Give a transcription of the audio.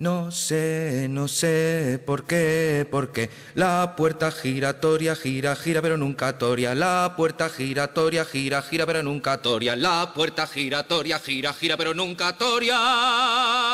No sé, no sé por qué, por qué. La puerta giratoria gira, gira, pero nunca toria. La puerta giratoria gira, gira, pero nunca toria. La puerta giratoria gira, gira, pero nunca toria.